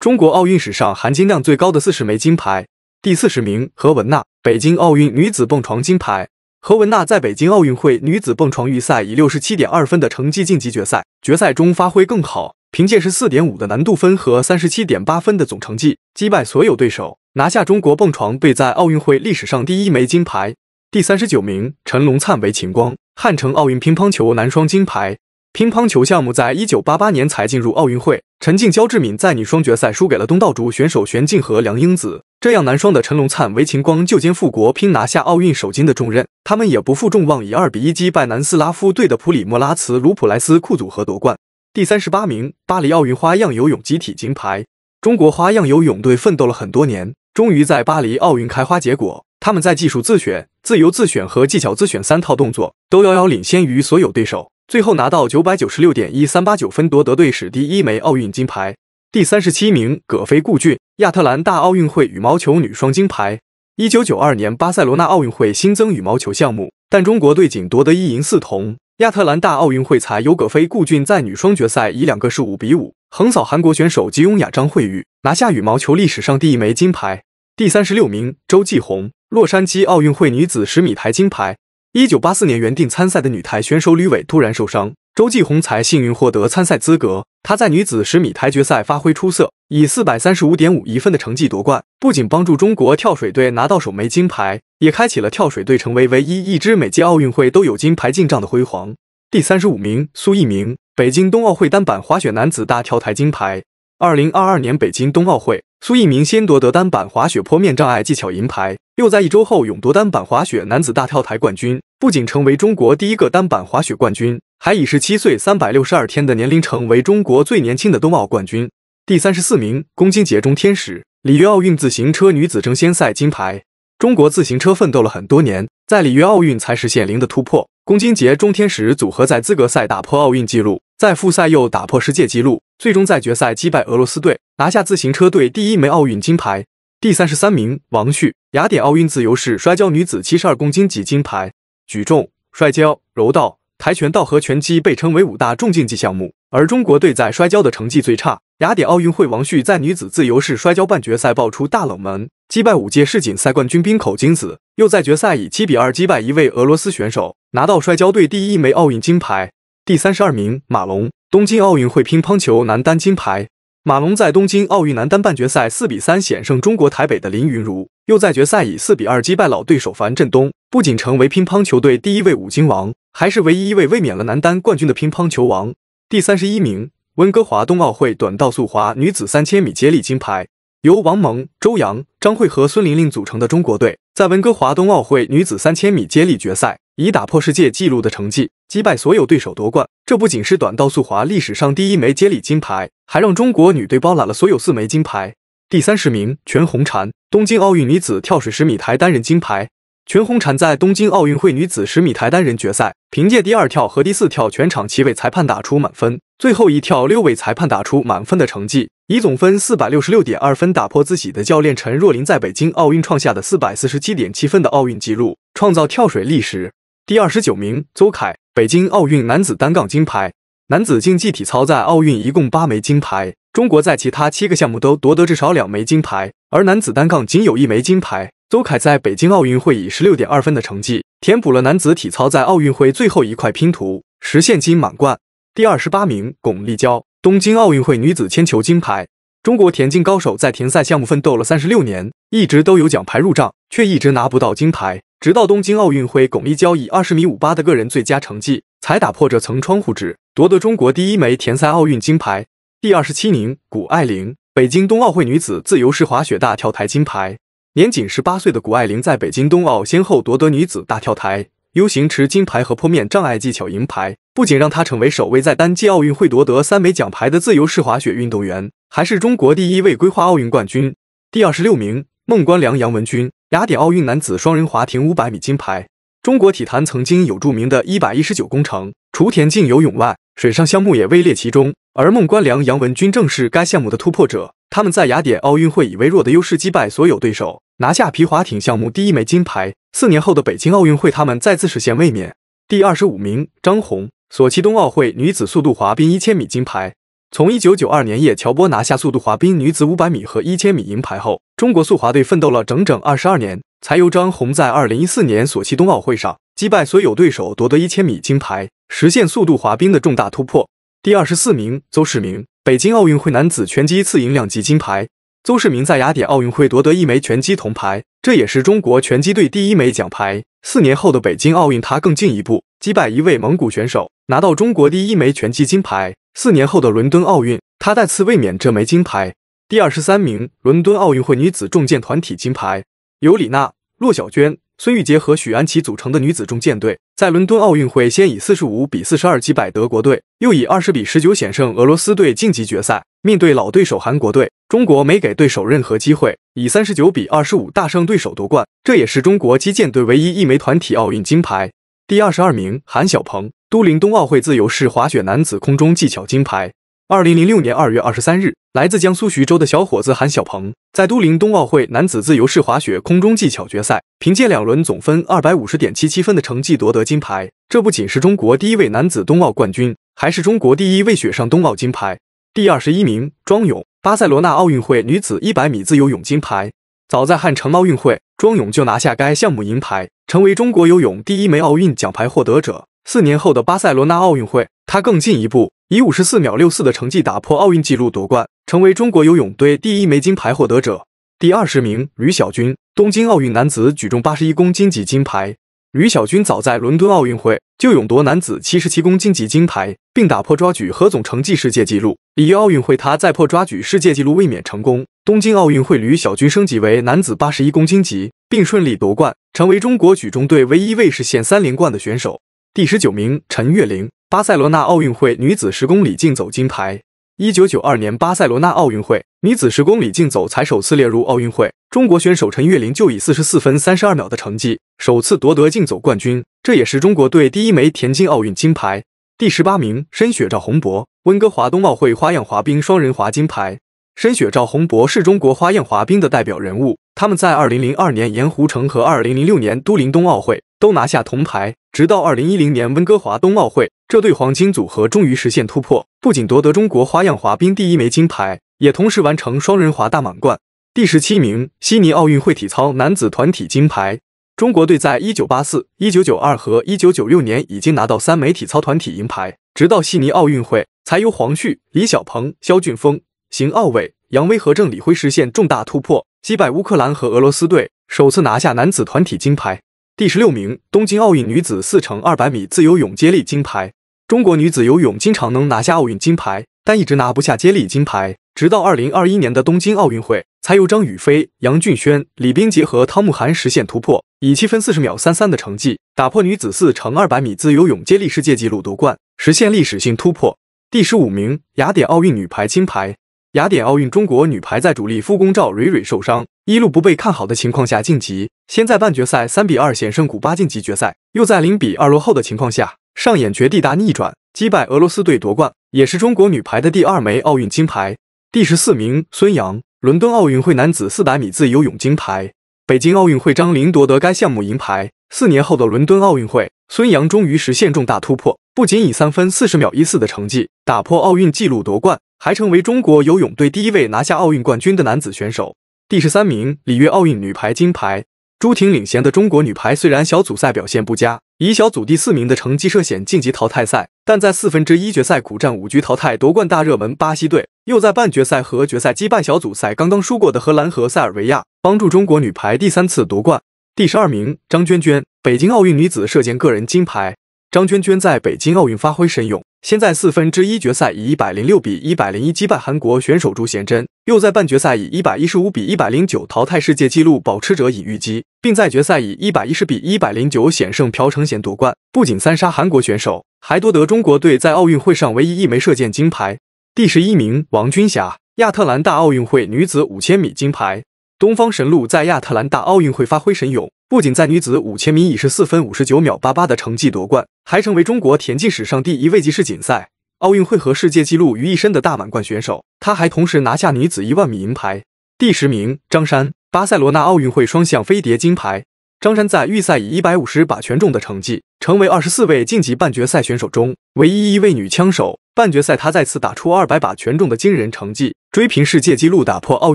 中国奥运史上含金量最高的四十枚金牌，第四十名何雯娜，北京奥运女子蹦床金牌。何雯娜在北京奥运会女子蹦床预赛以六十七点二分的成绩晋级决赛，决赛中发挥更好，凭借十四点五的难度分和三十七点八分的总成绩，击败所有对手，拿下中国蹦床队在奥运会历史上第一枚金牌。第三十九名陈龙灿为秦光，汉城奥运乒乓球男双金牌。乒乓球项目在一九八八年才进入奥运会。陈静、焦志敏在女双决赛输给了东道主选手玄静和梁英子。这样，男双的陈龙灿、韦晴光就肩负国乒拿下奥运首金的重任。他们也不负众望，以二比一击败南斯拉夫队的普里莫拉茨、卢普莱斯库组合夺冠。第三十八名，巴黎奥运花样游泳集体金牌。中国花样游泳队奋斗了很多年，终于在巴黎奥运开花结果。他们在技术自选、自由自选和技巧自选三套动作都遥遥领先于所有对手。最后拿到九百九十六点一三八九分，夺得队史第一枚奥运金牌。第三十七名，葛飞顾俊，亚特兰大奥运会羽毛球女双金牌。一九九二年巴塞罗那奥运会新增羽毛球项目，但中国队仅夺得一银四铜。亚特兰大奥运会才有葛飞顾俊在女双决赛以两个是五比五横扫韩国选手吉永雅张惠玉，拿下羽毛球历史上第一枚金牌。第三十六名，周继红，洛杉矶奥运会女子十米台金牌。一九八四年原定参赛的女台选手吕伟突然受伤，周继红才幸运获得参赛资格。她在女子十米台决赛发挥出色，以四百三十五点五一分的成绩夺冠，不仅帮助中国跳水队拿到首枚金牌，也开启了跳水队成为唯一一支每届奥运会都有金牌进账的辉煌。第三十五名，苏翊鸣，北京冬奥会单板滑雪男子大跳台金牌。二零二二年北京冬奥会。苏翊鸣先夺得单板滑雪坡面障碍技巧银牌，又在一周后勇夺单板滑雪男子大跳台冠军，不仅成为中国第一个单板滑雪冠军，还以十七岁三百六十二天的年龄成为中国最年轻的冬奥冠军。第三十四名，龚金杰中天使里约奥运自行车女子争先赛金牌。中国自行车奋斗了很多年，在里约奥运才实现零的突破。龚金杰中天使组合在资格赛打破奥运纪录，在复赛又打破世界纪录。最终在决赛击败俄罗斯队，拿下自行车队第一枚奥运金牌。第三十三名，王旭，雅典奥运自由式摔跤女子七十二公斤级金牌。举重、摔跤、柔道、跆拳道和拳击被称为五大重竞技项目，而中国队在摔跤的成绩最差。雅典奥运会，王旭在女子自由式摔跤半决赛爆出大冷门，击败五届世锦赛冠军滨口京子，又在决赛以七比二击败一位俄罗斯选手，拿到摔跤队第一枚奥运金牌。第三十二名，马龙。东京奥运会乒乓球男单金牌，马龙在东京奥运男单半决赛四比三险胜中国台北的林昀儒，又在决赛以四比二击败老对手樊振东，不仅成为乒乓球队第一位五金王，还是唯一一位卫冕了男单冠军的乒乓球王。第三十一名，温哥华冬奥会短道速滑女子三千米接力金牌，由王蒙、周洋、张慧和孙琳琳组成的中国队，在温哥华冬奥会女子三千米接力决赛。以打破世界纪录的成绩击败所有对手夺冠，这不仅是短道速滑历史上第一枚接力金牌，还让中国女队包揽了所有四枚金牌。第三十名，全红婵，东京奥运女子跳水十米台单人金牌。全红婵在东京奥运会女子十米台单人决赛，凭借第二跳和第四跳，全场七位裁判打出满分，最后一跳六位裁判打出满分的成绩，以总分四百六十六点二分打破自己的教练陈若琳在北京奥运创下的四百四十七点七分的奥运纪录，创造跳水历史。第二十九名，邹凯，北京奥运男子单杠金牌。男子竞技体操在奥运一共八枚金牌，中国在其他七个项目都夺得至少两枚金牌，而男子单杠仅有一枚金牌。邹凯在北京奥运会以十六点二分的成绩，填补了男子体操在奥运会最后一块拼图，实现金满贯。第二十八名，巩立姣，东京奥运会女子铅球金牌。中国田径高手在田赛项目奋斗了三十六年，一直都有奖牌入账，却一直拿不到金牌。直到东京奥运会，巩立姣以二十米五八的个人最佳成绩，才打破这层窗户纸，夺得中国第一枚田赛奥运金牌。第二十七名，谷爱凌，北京冬奥会女子自由式滑雪大跳台金牌。年仅十八岁的谷爱凌在北京冬奥先后夺得女子大跳台、U 型池金牌和坡面障碍技巧银牌，不仅让她成为首位在单届奥运会夺得三枚奖牌的自由式滑雪运动员，还是中国第一位规划奥运冠军。第二十六名，孟关良、杨文军。雅典奥运男子双人滑艇五百米金牌，中国体坛曾经有著名的一百一十九工程，除田径、游泳外，水上项目也位列其中。而孟关良、杨文军正是该项目的突破者，他们在雅典奥运会以微弱的优势击败所有对手，拿下皮划艇项目第一枚金牌。四年后的北京奥运会，他们再次实现卫冕。第二十五名，张虹索契冬奥会女子速度滑冰一千米金牌。从一九九二年叶乔波拿下速度滑冰女子五百米和一千米银牌后，中国速滑队奋斗了整整二十二年。才由张红在二零一四年索契冬奥会上击败所有对手，夺得一千米金牌，实现速度滑冰的重大突破。第二十四名邹市明，北京奥运会男子拳击次银两级金牌。邹市明在雅典奥运会夺得一枚拳击铜牌，这也是中国拳击队第一枚奖牌。四年后的北京奥运，他更进一步，击败一位蒙古选手，拿到中国第一枚拳击金牌。四年后的伦敦奥运，她再次卫冕这枚金牌。第二十三名，伦敦奥运会女子重剑团体金牌，由李娜、骆晓娟、孙玉洁和许安琪组成的女子重剑队，在伦敦奥运会先以四十五比四十二击败德国队，又以二十比十九险胜俄罗斯队晋级决赛。面对老对手韩国队，中国没给对手任何机会，以三十九比二十五大胜对手夺冠。这也是中国击剑队唯一一枚团体奥运金牌。第二十二名，韩晓鹏。都灵冬奥会自由式滑雪男子空中技巧金牌。二零零六年二月二十三日，来自江苏徐州的小伙子韩晓鹏在都灵冬奥会男子自由式滑雪空中技巧决赛，凭借两轮总分二百五十点七七分的成绩夺得金牌。这不仅是中国第一位男子冬奥冠军，还是中国第一位雪上冬奥金牌。第二十一名，庄勇，巴塞罗那奥运会女子一百米自由泳金牌。早在汉城奥运会，庄勇就拿下该项目银牌，成为中国游泳第一枚奥运奖牌获得者。四年后的巴塞罗那奥运会，他更进一步，以五十四秒六四的成绩打破奥运纪录夺冠，成为中国游泳队第一枚金牌获得者。第二十名，吕小军，东京奥运男子举重八十一公斤级金牌。吕小军早在伦敦奥运会就勇夺男子七十七公斤级金牌，并打破抓举和总成绩世界纪录。里约奥运会他再破抓举世界纪录卫冕成功。东京奥运会，吕小军升级为男子八十一公斤级，并顺利夺冠，成为中国举重队唯一卫士现三连冠的选手。第十九名，陈月玲，巴塞罗那奥运会女子十公里竞走金牌。一九九二年巴塞罗那奥运会女子十公里竞走才首次列入奥运会，中国选手陈月玲就以四十四分三十二秒的成绩首次夺得竞走冠军，这也是中国队第一枚田径奥运金牌。第十八名，申雪赵宏博，温哥华冬奥会花样滑冰双人滑金牌。申雪赵宏博是中国花样滑冰的代表人物，他们在二零零二年盐湖城和二零零六年都灵冬奥会都拿下铜牌。直到二零一零年温哥华冬奥会，这对黄金组合终于实现突破，不仅夺得中国花样滑冰第一枚金牌，也同时完成双人滑大满贯。第十七名，悉尼奥运会体操男子团体金牌。中国队在一九八四、一九九二和一九九六年已经拿到三枚体操团体银牌，直到悉尼奥运会才由黄旭、李小鹏、肖俊峰、邢傲伟、杨威和郑李辉实现重大突破，击败乌克兰和俄罗斯队，首次拿下男子团体金牌。第十六名，东京奥运女子四乘二百米自由泳接力金牌。中国女子游泳经常能拿下奥运金牌，但一直拿不下接力金牌，直到二零二一年的东京奥运会，才由张雨霏、杨俊轩、李冰洁和汤慕涵实现突破，以七分四十秒三三的成绩打破女子四乘二百米自由泳接力世界纪录，夺冠，实现历史性突破。第十五名，雅典奥运女排金牌。雅典奥运中国女排在主力副攻赵蕊蕊受伤。一路不被看好的情况下晋级，先在半决赛三比二险胜古巴晋级决赛，又在零比二落后的情况下上演绝地大逆转，击败俄罗斯队夺冠，也是中国女排的第二枚奥运金牌。第十四名，孙杨，伦敦奥运会男子400米自由泳金牌，北京奥运会张琳夺得该项目银牌。四年后的伦敦奥运会，孙杨终于实现重大突破，不仅以三分四十秒一四的成绩打破奥运纪录夺冠，还成为中国游泳队第一位拿下奥运冠军的男子选手。第十三名，里约奥运女排金牌，朱婷领衔的中国女排虽然小组赛表现不佳，以小组第四名的成绩涉险晋级淘汰赛，但在四分之一决赛苦战五局淘汰夺冠大热门巴西队，又在半决赛和决赛击败小组赛刚刚输过的荷兰和塞尔维亚，帮助中国女排第三次夺冠。第十二名，张娟娟，北京奥运女子射箭个人金牌，张娟娟在北京奥运发挥神勇。先在四分之一决赛以一百零六比一百零一击败韩国选手朱贤珍，又在半决赛以一百一十五比一百零九淘汰世界纪录保持者尹玉姬，并在决赛以一百一十比一百零九险胜朴成贤夺冠。不仅三杀韩国选手，还夺得中国队在奥运会上唯一一枚射箭金牌。第十一名，王军霞，亚特兰大奥运会女子五千米金牌。东方神鹿在亚特兰大奥运会发挥神勇，不仅在女子五千米以十四分五十九秒八八的成绩夺冠。还成为中国田径史上第一位集世锦赛、奥运会和世界纪录于一身的大满贯选手。她还同时拿下女子一万米银牌。第十名，张山，巴塞罗那奥运会双向飞碟金牌。张山在预赛以一百五十把全中的成绩，成为二十四位晋级半决赛选手中唯一一位女枪手。半决赛，她再次打出二百把全中的惊人成绩，追平世界纪录，打破奥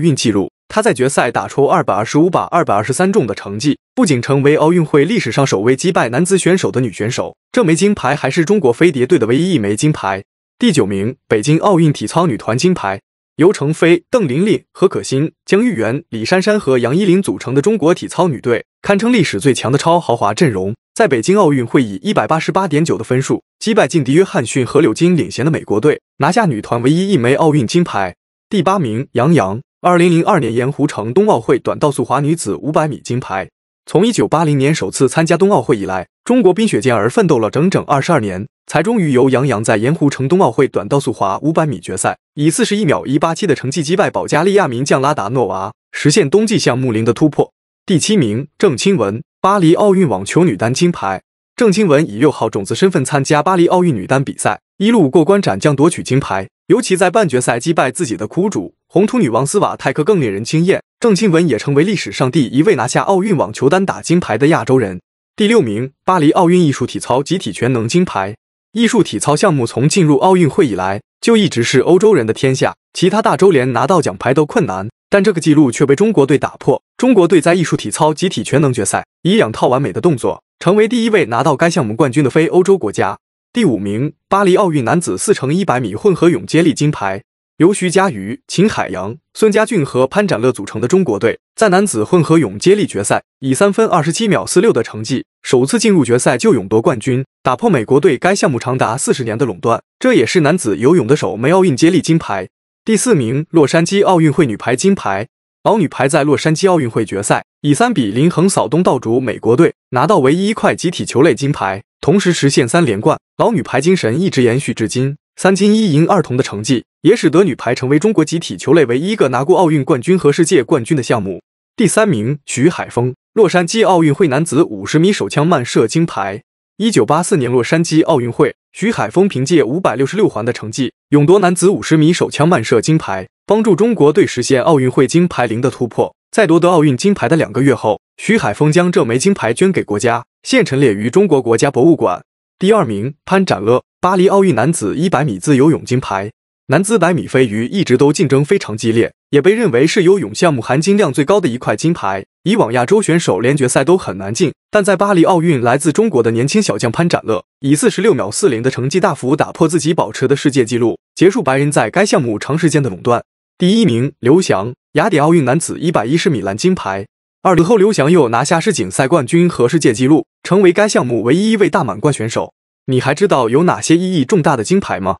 运纪录。她在决赛打出二百二十五把二百二十三中的成绩，不仅成为奥运会历史上首位击败男子选手的女选手，这枚金牌还是中国飞碟队的唯一一枚金牌。第九名，北京奥运体操女团金牌，由程菲、邓琳琳、何可欣、江钰媛、李珊珊和杨依琳组成的中国体操女队，堪称历史最强的超豪华阵容。在北京奥运会以一百八十八点九的分数，击败劲敌约翰逊和柳金领衔的美国队，拿下女团唯一一枚奥运金牌。第八名，杨洋。二零零二年盐湖城冬奥会短道速滑女子五百米金牌。从一九八零年首次参加冬奥会以来，中国冰雪健儿奋斗了整整二十二年，才终于由杨洋在盐湖城冬奥会短道速滑五百米决赛以四十一秒一八七的成绩击败保加利亚名将拉达诺娃，实现冬季项目零的突破。第七名郑钦文，巴黎奥运网球女单金牌。郑钦文以六号种子身份参加巴黎奥运女单比赛，一路过关斩将夺取金牌。尤其在半决赛击败自己的苦主红土女王斯瓦泰克更令人惊艳，郑钦文也成为历史上第一位拿下奥运网球单打金牌的亚洲人。第六名，巴黎奥运艺术体操集体全能金牌。艺术体操项目从进入奥运会以来就一直是欧洲人的天下，其他大洲连拿到奖牌都困难，但这个记录却被中国队打破。中国队在艺术体操集体全能决赛以两套完美的动作，成为第一位拿到该项目冠军的非欧洲国家。第五名，巴黎奥运男子四乘一百米混合泳接力金牌，由徐嘉余、秦海洋、孙佳俊和潘展乐组成的中国队，在男子混合泳接力决赛以三分二十七秒四六的成绩，首次进入决赛就勇夺冠军，打破美国队该项目长达四十年的垄断，这也是男子游泳的首枚奥运接力金牌。第四名，洛杉矶奥运会女排金牌，老女排在洛杉矶奥运会决赛以三比零横扫东道主美国队，拿到唯一一块集体球类金牌。同时实现三连冠，老女排精神一直延续至今。三金一银二铜的成绩，也使得女排成为中国集体球类唯一一个拿过奥运冠军和世界冠军的项目。第三名，徐海峰，洛杉矶奥运会男子五十米手枪慢射金牌。一九八四年洛杉矶奥运会，徐海峰凭借五百六十六环的成绩，勇夺男子五十米手枪慢射金牌，帮助中国队实现奥运会金牌零的突破。在夺得奥运金牌的两个月后，徐海峰将这枚金牌捐给国家。现陈列于中国国家博物馆。第二名潘展乐，巴黎奥运男子一百米自由泳金牌。男子百米飞鱼一直都竞争非常激烈，也被认为是游泳项目含金量最高的一块金牌。以往亚洲选手连决赛都很难进，但在巴黎奥运，来自中国的年轻小将潘展乐以四十六秒四零的成绩大幅打破自己保持的世界纪录，结束白人在该项目长时间的垄断。第一名刘翔，雅典奥运男子一百一十米栏金牌。二零后，刘翔又拿下世锦赛冠军和世界纪录，成为该项目唯一一位大满贯选手。你还知道有哪些意义重大的金牌吗？